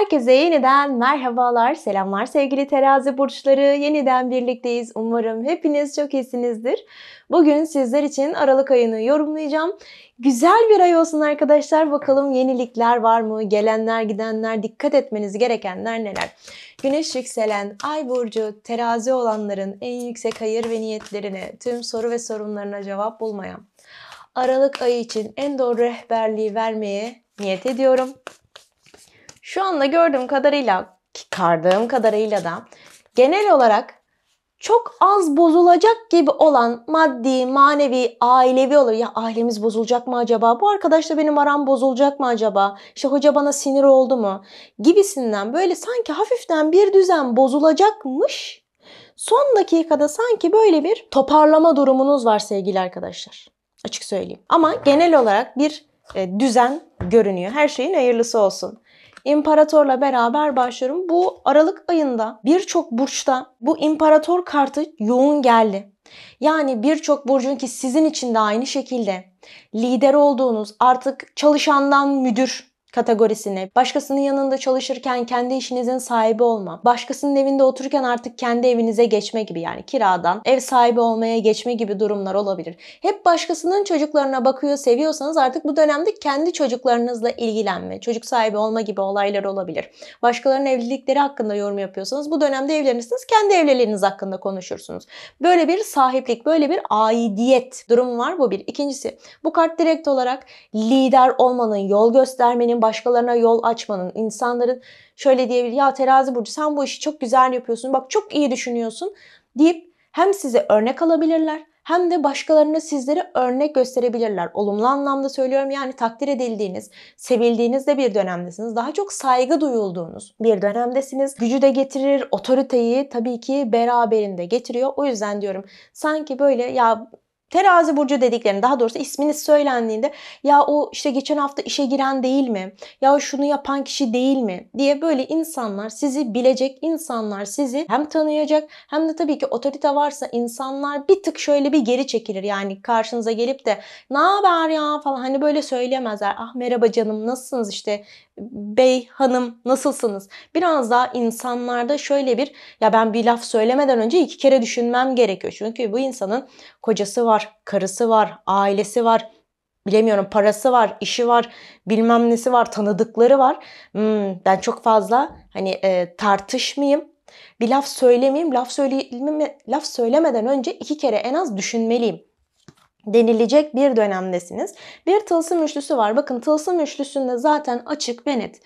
Herkese yeniden merhabalar, selamlar sevgili terazi burçları. Yeniden birlikteyiz. Umarım hepiniz çok iyisinizdir. Bugün sizler için Aralık ayını yorumlayacağım. Güzel bir ay olsun arkadaşlar. Bakalım yenilikler var mı? Gelenler, gidenler, dikkat etmeniz gerekenler neler? Güneş yükselen, ay burcu, terazi olanların en yüksek hayır ve niyetlerine, tüm soru ve sorunlarına cevap bulmaya Aralık ayı için en doğru rehberliği vermeye niyet ediyorum. Şu anda gördüğüm kadarıyla, kardığım kadarıyla da genel olarak çok az bozulacak gibi olan maddi, manevi, ailevi olur. Ya ailemiz bozulacak mı acaba? Bu arkadaşla benim aram bozulacak mı acaba? İşte hoca bana sinir oldu mu? Gibisinden böyle sanki hafiften bir düzen bozulacakmış. Son dakikada sanki böyle bir toparlama durumunuz var sevgili arkadaşlar. Açık söyleyeyim. Ama genel olarak bir e, düzen görünüyor. Her şeyin hayırlısı olsun imparatorla beraber başlıyorum. Bu Aralık ayında birçok burçta bu imparator kartı yoğun geldi. Yani birçok burcun ki sizin için de aynı şekilde lider olduğunuz artık çalışandan müdür kategorisini, başkasının yanında çalışırken kendi işinizin sahibi olma, başkasının evinde otururken artık kendi evinize geçme gibi yani kiradan ev sahibi olmaya geçme gibi durumlar olabilir. Hep başkasının çocuklarına bakıyor, seviyorsanız artık bu dönemde kendi çocuklarınızla ilgilenme, çocuk sahibi olma gibi olaylar olabilir. Başkalarının evlilikleri hakkında yorum yapıyorsanız bu dönemde evlenirsiniz, kendi evliliğiniz hakkında konuşursunuz. Böyle bir sahiplik, böyle bir aidiyet durumu var bu bir. İkincisi bu kart direkt olarak lider olmanın, yol göstermenin, başkalarına yol açmanın, insanların şöyle diyebilir ya terazi burcu sen bu işi çok güzel yapıyorsun bak çok iyi düşünüyorsun deyip hem size örnek alabilirler hem de başkalarına sizlere örnek gösterebilirler. Olumlu anlamda söylüyorum yani takdir edildiğiniz, sevildiğiniz de bir dönemdesiniz. Daha çok saygı duyulduğunuz bir dönemdesiniz. Gücü de getirir, otoriteyi tabii ki beraberinde getiriyor. O yüzden diyorum sanki böyle ya Terazi burcu dediklerini daha doğrusu isminiz söylendiğinde ya o işte geçen hafta işe giren değil mi? Ya şunu yapan kişi değil mi? diye böyle insanlar sizi bilecek, insanlar sizi hem tanıyacak hem de tabii ki otorite varsa insanlar bir tık şöyle bir geri çekilir. Yani karşınıza gelip de ne haber ya falan hani böyle söylemezler Ah merhaba canım nasılsınız işte bey hanım nasılsınız? Biraz daha insanlarda şöyle bir ya ben bir laf söylemeden önce iki kere düşünmem gerekiyor. Çünkü bu insanın kocası var var, karısı var, ailesi var, bilemiyorum parası var, işi var, bilmem nesi var, tanıdıkları var. Hmm, ben çok fazla hani e, tartışmayayım, bir laf söylemeyeyim, laf, söyleme, laf söylemeden önce iki kere en az düşünmeliyim denilecek bir dönemdesiniz. Bir tılsım üçlüsü var. Bakın tılsım üçlüsünde zaten açık ve net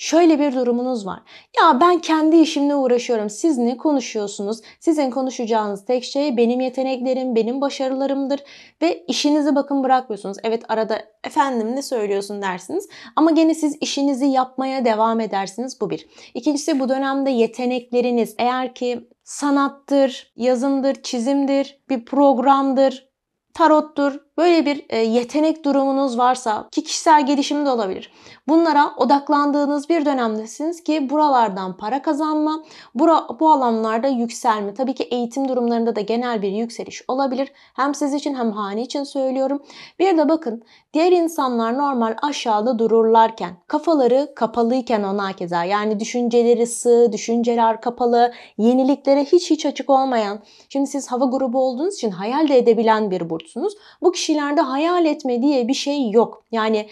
şöyle bir durumunuz var. Ya ben kendi işimle uğraşıyorum. Siz ne konuşuyorsunuz? Sizin konuşacağınız tek şey benim yeteneklerim, benim başarılarımdır ve işinizi bakın bırakmıyorsunuz. Evet arada efendim ne söylüyorsun dersiniz ama gene siz işinizi yapmaya devam edersiniz bu bir. İkincisi bu dönemde yetenekleriniz eğer ki sanattır, yazımdır, çizimdir, bir programdır, tarottur, Böyle bir e, yetenek durumunuz varsa ki kişisel gelişim de olabilir. Bunlara odaklandığınız bir dönemdesiniz ki buralardan para kazanma, bura, bu alanlarda yükselme. Tabii ki eğitim durumlarında da genel bir yükseliş olabilir. Hem siz için hem hani için söylüyorum. Bir de bakın diğer insanlar normal aşağıda dururlarken, kafaları kapalıyken ona keza yani düşünceleri sığ, düşünceler kapalı, yeniliklere hiç hiç açık olmayan. Şimdi siz hava grubu olduğunuz için hayal de edebilen bir burçsunuz. Bu kişi kişilerde hayal etme diye bir şey yok. Yani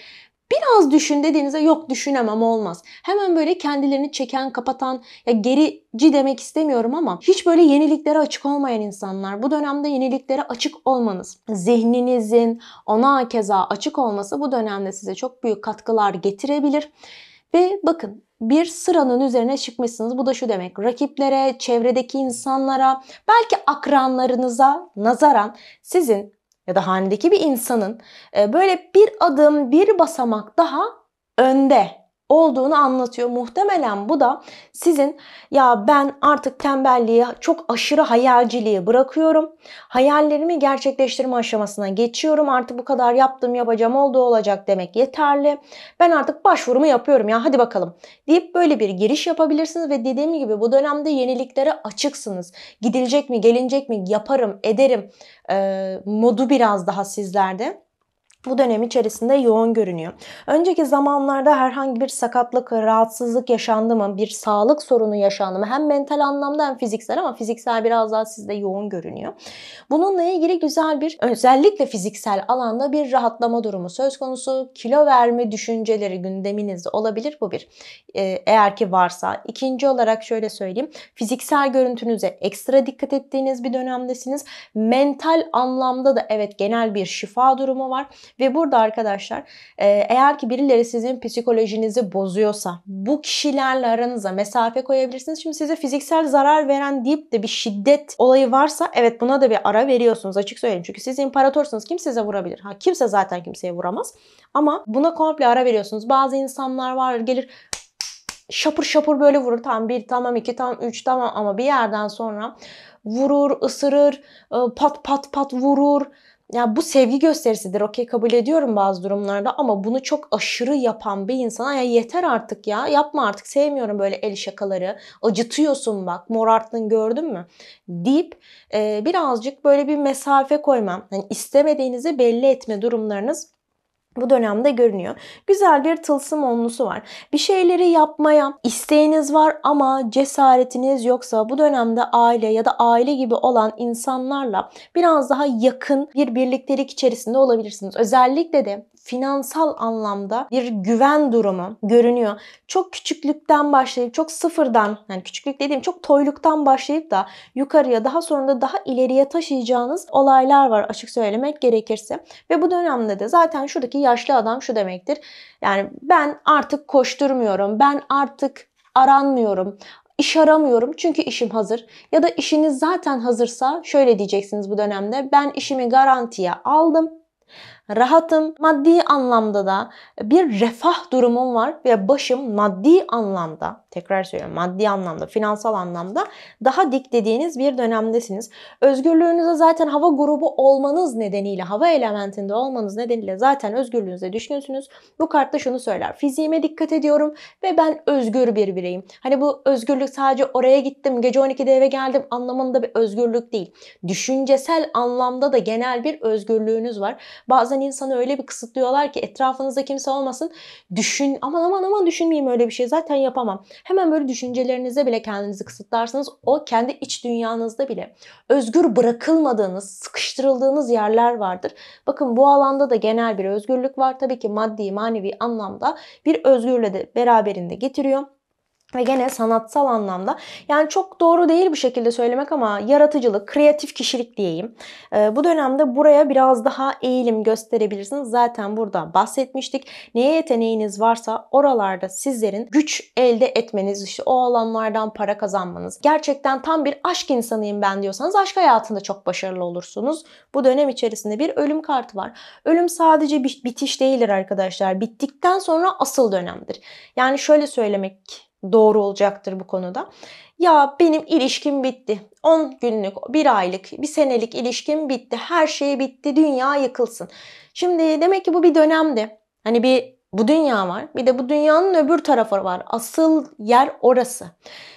biraz düşün dediğinizde yok düşünemem olmaz. Hemen böyle kendilerini çeken, kapatan, ya gerici demek istemiyorum ama hiç böyle yeniliklere açık olmayan insanlar. Bu dönemde yeniliklere açık olmanız, zihninizin ona keza açık olması bu dönemde size çok büyük katkılar getirebilir. Ve bakın bir sıranın üzerine çıkmışsınız. Bu da şu demek. Rakiplere, çevredeki insanlara, belki akranlarınıza nazaran sizin ya da hanedeki bir insanın e, böyle bir adım, bir basamak daha önde olduğunu anlatıyor. Muhtemelen bu da sizin ya ben artık tembelliği çok aşırı hayalciliği bırakıyorum. Hayallerimi gerçekleştirme aşamasına geçiyorum. Artık bu kadar yaptım yapacağım oldu olacak demek yeterli. Ben artık başvurumu yapıyorum ya hadi bakalım deyip böyle bir giriş yapabilirsiniz ve dediğim gibi bu dönemde yeniliklere açıksınız. Gidilecek mi gelinecek mi yaparım ederim e, modu biraz daha sizlerde bu dönem içerisinde yoğun görünüyor. Önceki zamanlarda herhangi bir sakatlık, rahatsızlık yaşandı mı, bir sağlık sorunu yaşandı mı? Hem mental anlamda hem fiziksel ama fiziksel biraz daha sizde yoğun görünüyor. Bununla ilgili güzel bir özellikle fiziksel alanda bir rahatlama durumu söz konusu. Kilo verme düşünceleri gündeminizde olabilir bu bir. E, eğer ki varsa. İkinci olarak şöyle söyleyeyim. Fiziksel görüntünüze ekstra dikkat ettiğiniz bir dönemdesiniz. Mental anlamda da evet genel bir şifa durumu var ve burada arkadaşlar e, eğer ki birileri sizin psikolojinizi bozuyorsa bu kişilerle aranıza mesafe koyabilirsiniz. Şimdi size fiziksel zarar veren deyip de bir şiddet olayı varsa evet buna da bir ara veriyorsunuz açık söyleyeyim. Çünkü siz imparatorsunuz kim size vurabilir? Ha kimse zaten kimseye vuramaz. Ama buna komple ara veriyorsunuz. Bazı insanlar var gelir şapur şapur böyle vurur. Tam bir, tamam iki, tam üç, tamam ama bir yerden sonra vurur, ısırır, e, pat pat pat vurur ya bu sevgi gösterisidir. Okey kabul ediyorum bazı durumlarda ama bunu çok aşırı yapan bir insana ya yeter artık ya yapma artık sevmiyorum böyle el şakaları. Acıtıyorsun bak morarttın gördün mü? deyip e, birazcık böyle bir mesafe koymam. Yani istemediğinizi belli etme durumlarınız bu dönemde görünüyor. Güzel bir tılsım onlusu var. Bir şeyleri yapmaya isteğiniz var ama cesaretiniz yoksa bu dönemde aile ya da aile gibi olan insanlarla biraz daha yakın bir birliktelik içerisinde olabilirsiniz. Özellikle de finansal anlamda bir güven durumu görünüyor. Çok küçüklükten başlayıp çok sıfırdan yani küçüklük dediğim çok toyluktan başlayıp da yukarıya daha sonra da daha ileriye taşıyacağınız olaylar var açık söylemek gerekirse. Ve bu dönemde de zaten şuradaki yaşlı adam şu demektir. Yani ben artık koşturmuyorum. Ben artık aranmıyorum iş aramıyorum çünkü işim hazır. Ya da işiniz zaten hazırsa şöyle diyeceksiniz bu dönemde. Ben işimi garantiye aldım rahatım. Maddi anlamda da bir refah durumum var ve başım maddi anlamda, tekrar söylüyorum maddi anlamda, finansal anlamda daha dik dediğiniz bir dönemdesiniz. Özgürlüğünüze zaten hava grubu olmanız nedeniyle, hava elementinde olmanız nedeniyle zaten özgürlüğünüze düşkünsünüz. Bu kart da şunu söyler. Fiziğime dikkat ediyorum ve ben özgür bir bireyim. Hani bu özgürlük sadece oraya gittim, gece 12'de eve geldim anlamında bir özgürlük değil. Düşüncesel anlamda da genel bir özgürlüğünüz var. Bazen insan insanı öyle bir kısıtlıyorlar ki etrafınızda kimse olmasın. Düşün aman aman aman düşünmeyeyim öyle bir şey zaten yapamam. Hemen böyle düşüncelerinize bile kendinizi kısıtlarsınız. O kendi iç dünyanızda bile özgür bırakılmadığınız, sıkıştırıldığınız yerler vardır. Bakın bu alanda da genel bir özgürlük var. Tabii ki maddi, manevi anlamda bir özgürlüğü de beraberinde getiriyor. Ve gene sanatsal anlamda yani çok doğru değil bir şekilde söylemek ama yaratıcılık, kreatif kişilik diyeyim. E, bu dönemde buraya biraz daha eğilim gösterebilirsiniz. Zaten burada bahsetmiştik. Neye yeteneğiniz varsa oralarda sizlerin güç elde etmeniz, işte o alanlardan para kazanmanız. Gerçekten tam bir aşk insanıyım ben diyorsanız aşk hayatında çok başarılı olursunuz. Bu dönem içerisinde bir ölüm kartı var. Ölüm sadece bir bitiş değildir arkadaşlar. Bittikten sonra asıl dönemdir. Yani şöyle söylemek doğru olacaktır bu konuda. Ya benim ilişkim bitti. 10 günlük, 1 aylık, 1 senelik ilişkim bitti. Her şey bitti. Dünya yıkılsın. Şimdi demek ki bu bir dönemdi. Hani bir bu dünya var. Bir de bu dünyanın öbür tarafı var. Asıl yer orası.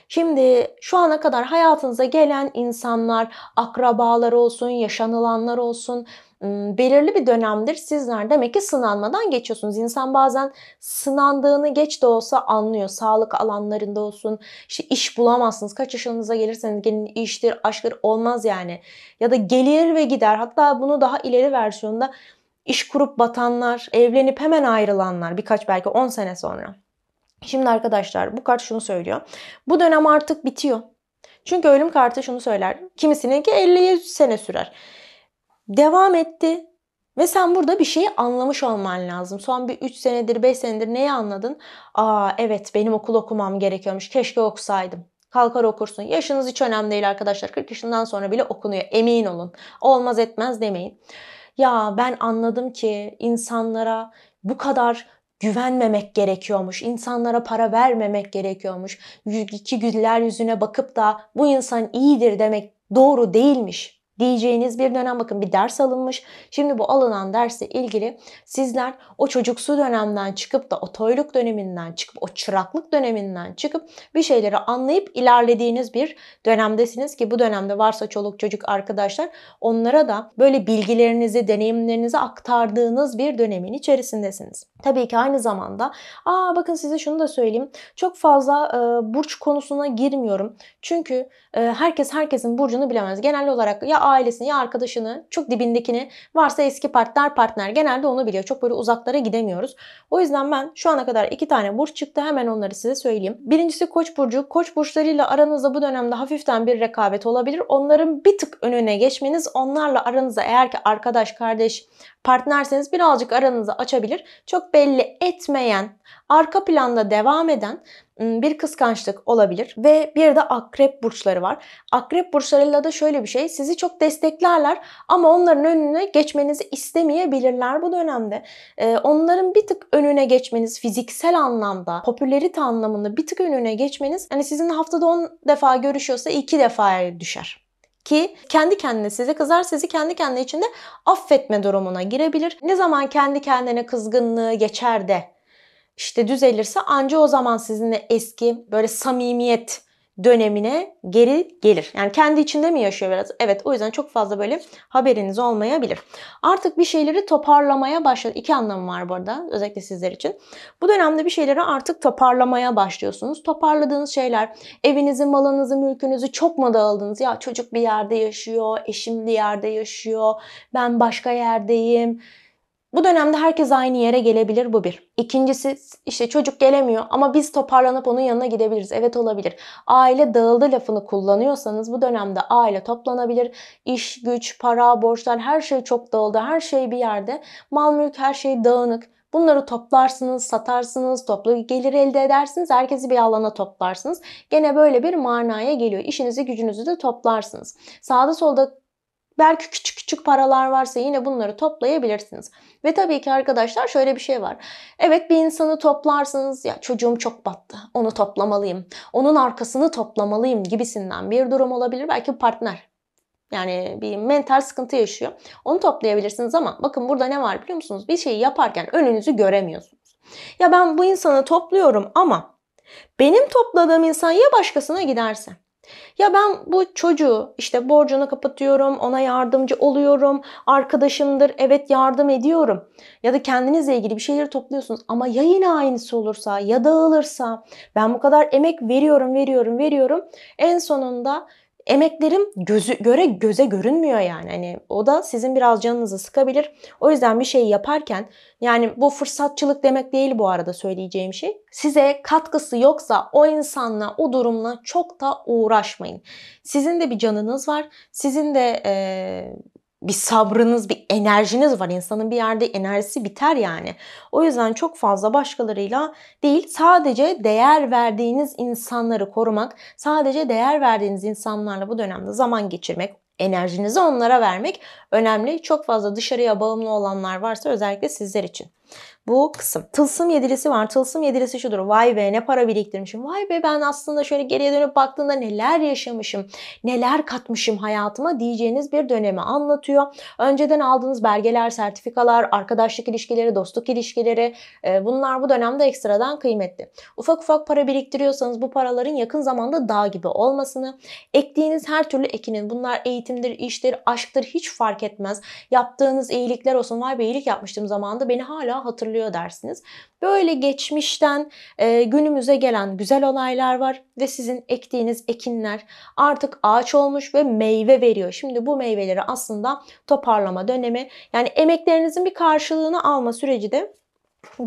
Şimdi şu ana kadar hayatınıza gelen insanlar, akrabalar olsun, yaşanılanlar olsun, belirli bir dönemdir sizler demek ki sınanmadan geçiyorsunuz. İnsan bazen sınandığını geç de olsa anlıyor. Sağlık alanlarında olsun, işte iş bulamazsınız. Kaç yaşınıza gelirseniz gelin iştir, aşktır olmaz yani. Ya da gelir ve gider. Hatta bunu daha ileri versiyonda iş kurup batanlar, evlenip hemen ayrılanlar birkaç belki 10 sene sonra. Şimdi arkadaşlar bu kart şunu söylüyor. Bu dönem artık bitiyor. Çünkü ölüm kartı şunu söyler. Kimisinin 50-100 sene sürer devam etti. Ve sen burada bir şeyi anlamış olman lazım. Son bir 3 senedir 5 senedir neyi anladın? Aa evet benim okul okumam gerekiyormuş. Keşke okusaydım. Kalkar okursun. Yaşınız hiç önemli değil arkadaşlar. 40 yaşından sonra bile okunuyor. Emin olun. Olmaz etmez demeyin. Ya ben anladım ki insanlara bu kadar güvenmemek gerekiyormuş. İnsanlara para vermemek gerekiyormuş. İki güller yüzüne bakıp da bu insan iyidir demek doğru değilmiş diyeceğiniz bir dönem. Bakın bir ders alınmış. Şimdi bu alınan dersle ilgili sizler o çocuksu dönemden çıkıp da o toyluk döneminden çıkıp o çıraklık döneminden çıkıp bir şeyleri anlayıp ilerlediğiniz bir dönemdesiniz ki bu dönemde varsa çoluk çocuk arkadaşlar onlara da böyle bilgilerinizi, deneyimlerinizi aktardığınız bir dönemin içerisindesiniz. Tabii ki aynı zamanda aa bakın size şunu da söyleyeyim. Çok fazla e, burç konusuna girmiyorum. Çünkü e, herkes herkesin burcunu bilemez. Genel olarak ya ailesini ya arkadaşını, çok dibindekini, varsa eski partner partner genelde onu biliyor. Çok böyle uzaklara gidemiyoruz. O yüzden ben şu ana kadar iki tane burç çıktı. Hemen onları size söyleyeyim. Birincisi Koç burcu. Koç burçlarıyla aranızda bu dönemde hafiften bir rekabet olabilir. Onların bir tık önüne geçmeniz, onlarla aranızda eğer ki arkadaş, kardeş, Partnerseniz birazcık aranızı açabilir. Çok belli etmeyen, arka planda devam eden ıı, bir kıskançlık olabilir ve bir de akrep burçları var. Akrep burçlarıyla da şöyle bir şey sizi çok desteklerler ama onların önüne geçmenizi istemeyebilirler bu dönemde. onların bir tık önüne geçmeniz fiziksel anlamda, popülerite anlamında bir tık önüne geçmeniz hani sizin haftada 10 defa görüşüyorsa 2 defa düşer ki kendi kendine size kızar, sizi kendi kendine içinde affetme durumuna girebilir. Ne zaman kendi kendine kızgınlığı geçer de işte düzelirse anca o zaman sizinle eski böyle samimiyet, dönemine geri gelir. Yani kendi içinde mi yaşıyor biraz? Evet o yüzden çok fazla böyle haberiniz olmayabilir. Artık bir şeyleri toparlamaya başladı. İki anlamı var burada özellikle sizler için. Bu dönemde bir şeyleri artık toparlamaya başlıyorsunuz. Toparladığınız şeyler evinizi, malınızı, mülkünüzü çok mu dağıldınız? Ya çocuk bir yerde yaşıyor, eşim bir yerde yaşıyor, ben başka yerdeyim bu dönemde herkes aynı yere gelebilir bu bir. İkincisi işte çocuk gelemiyor ama biz toparlanıp onun yanına gidebiliriz. Evet olabilir. Aile dağıldı lafını kullanıyorsanız bu dönemde aile toplanabilir. İş, güç, para, borçlar her şey çok dağıldı. Her şey bir yerde. Mal mülk her şey dağınık. Bunları toplarsınız, satarsınız, toplu gelir elde edersiniz. Herkesi bir alana toplarsınız. Gene böyle bir manaya geliyor. İşinizi gücünüzü de toplarsınız. Sağda solda belki küçük küçük paralar varsa yine bunları toplayabilirsiniz. Ve tabii ki arkadaşlar şöyle bir şey var. Evet bir insanı toplarsınız ya çocuğum çok battı. Onu toplamalıyım. Onun arkasını toplamalıyım gibisinden bir durum olabilir. Belki partner yani bir mental sıkıntı yaşıyor. Onu toplayabilirsiniz ama bakın burada ne var biliyor musunuz? Bir şeyi yaparken önünüzü göremiyorsunuz. Ya ben bu insanı topluyorum ama benim topladığım insan ya başkasına giderse? Ya ben bu çocuğu işte borcunu kapatıyorum, ona yardımcı oluyorum, arkadaşımdır, evet yardım ediyorum. Ya da kendinizle ilgili bir şeyleri topluyorsunuz ama ya yine aynısı olursa, ya dağılırsa, ben bu kadar emek veriyorum, veriyorum, veriyorum. En sonunda emeklerim gözü göre göze görünmüyor yani. Hani o da sizin biraz canınızı sıkabilir. O yüzden bir şeyi yaparken yani bu fırsatçılık demek değil bu arada söyleyeceğim şey. Size katkısı yoksa o insanla o durumla çok da uğraşmayın. Sizin de bir canınız var. Sizin de ee, bir sabrınız, bir enerjiniz var. İnsanın bir yerde enerjisi biter yani. O yüzden çok fazla başkalarıyla değil, sadece değer verdiğiniz insanları korumak, sadece değer verdiğiniz insanlarla bu dönemde zaman geçirmek, enerjinizi onlara vermek önemli. Çok fazla dışarıya bağımlı olanlar varsa özellikle sizler için. Bu kısım. Tılsım yedilisi var. Tılsım yedilisi şudur. Vay be ne para biriktirmişim. Vay be ben aslında şöyle geriye dönüp baktığımda neler yaşamışım. Neler katmışım hayatıma diyeceğiniz bir dönemi anlatıyor. Önceden aldığınız belgeler, sertifikalar, arkadaşlık ilişkileri, dostluk ilişkileri e, bunlar bu dönemde ekstradan kıymetli. Ufak ufak para biriktiriyorsanız bu paraların yakın zamanda dağ gibi olmasını, ektiğiniz her türlü ekinin bunlar eğitimdir, iştir, aşktır hiç fark etmez. Yaptığınız iyilikler olsun. Vay be iyilik yapmıştım zamanında beni hala hatırlıyor dersiniz. Böyle geçmişten e, günümüze gelen güzel olaylar var ve sizin ektiğiniz ekinler artık ağaç olmuş ve meyve veriyor. Şimdi bu meyveleri aslında toparlama dönemi yani emeklerinizin bir karşılığını alma süreci de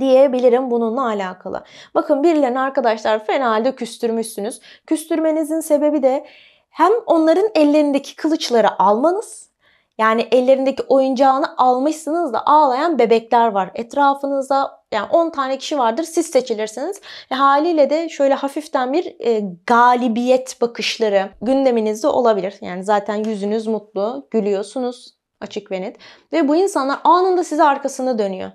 diyebilirim bununla alakalı. Bakın birilerini arkadaşlar fena halde küstürmüşsünüz. Küstürmenizin sebebi de hem onların ellerindeki kılıçları almanız yani ellerindeki oyuncağını almışsınız da ağlayan bebekler var. Etrafınızda yani 10 tane kişi vardır siz seçilirsiniz. E, haliyle de şöyle hafiften bir e, galibiyet bakışları gündeminizde olabilir. Yani zaten yüzünüz mutlu, gülüyorsunuz, açık ve net. Ve bu insanlar anında size arkasını dönüyor.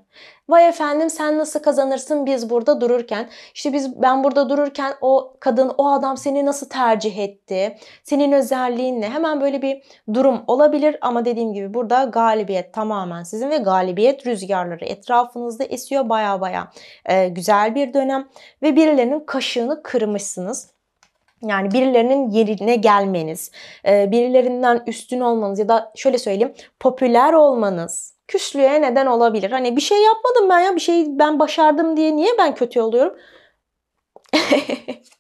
Vay efendim sen nasıl kazanırsın biz burada dururken. İşte biz ben burada dururken o kadın o adam seni nasıl tercih etti? Senin özelliğin ne? Hemen böyle bir durum olabilir ama dediğim gibi burada galibiyet tamamen sizin ve galibiyet rüzgarları etrafınızda esiyor baya baya e, güzel bir dönem ve birilerinin kaşığını kırmışsınız. Yani birilerinin yerine gelmeniz, e, birilerinden üstün olmanız ya da şöyle söyleyeyim popüler olmanız küslüğe neden olabilir. Hani bir şey yapmadım ben ya bir şey ben başardım diye niye ben kötü oluyorum?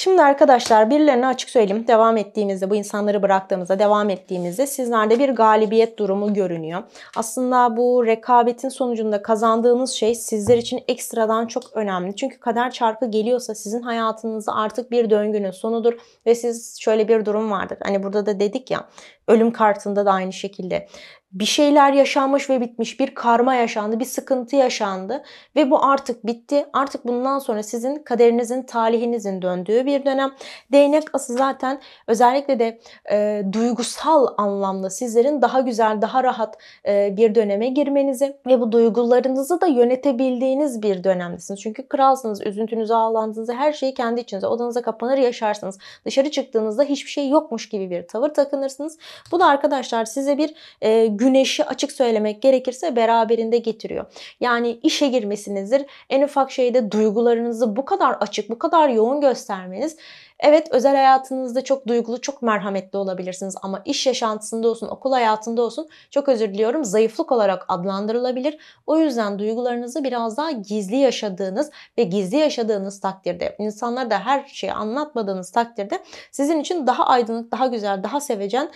Şimdi arkadaşlar birilerine açık söyleyeyim. Devam ettiğimizde bu insanları bıraktığımızda devam ettiğimizde sizlerde bir galibiyet durumu görünüyor. Aslında bu rekabetin sonucunda kazandığınız şey sizler için ekstradan çok önemli. Çünkü kader çarpı geliyorsa sizin hayatınızda artık bir döngünün sonudur ve siz şöyle bir durum vardır. Hani burada da dedik ya ölüm kartında da aynı şekilde bir şeyler yaşanmış ve bitmiş, bir karma yaşandı, bir sıkıntı yaşandı ve bu artık bitti. Artık bundan sonra sizin kaderinizin, talihinizin döndüğü bir dönem. Değnek ası zaten özellikle de e, duygusal anlamda sizlerin daha güzel, daha rahat e, bir döneme girmenizi ve bu duygularınızı da yönetebildiğiniz bir dönemdesiniz. Çünkü kralsınız, üzüntünüzü, ağlandığınızı her şeyi kendi içinize, odanıza kapanır yaşarsınız. Dışarı çıktığınızda hiçbir şey yokmuş gibi bir tavır takınırsınız. Bu da arkadaşlar size bir e, güneşi açık söylemek gerekirse beraberinde getiriyor. Yani işe girmesinizdir. En ufak şeyde duygularınızı bu kadar açık, bu kadar yoğun göstermeniz Evet özel hayatınızda çok duygulu, çok merhametli olabilirsiniz ama iş yaşantısında olsun, okul hayatında olsun çok özür diliyorum zayıflık olarak adlandırılabilir. O yüzden duygularınızı biraz daha gizli yaşadığınız ve gizli yaşadığınız takdirde insanlara da her şeyi anlatmadığınız takdirde sizin için daha aydınlık, daha güzel, daha sevecen,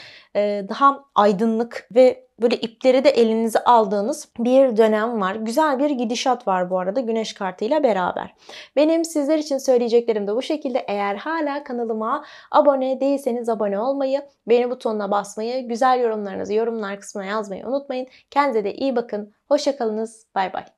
daha aydınlık ve böyle ipleri de elinize aldığınız bir dönem var. Güzel bir gidişat var bu arada güneş kartıyla beraber. Benim sizler için söyleyeceklerim de bu şekilde. Eğer hala kanalıma abone değilseniz abone olmayı, beğeni butonuna basmayı, güzel yorumlarınızı yorumlar kısmına yazmayı unutmayın. Kendinize de iyi bakın. Hoşçakalınız. Bay bay.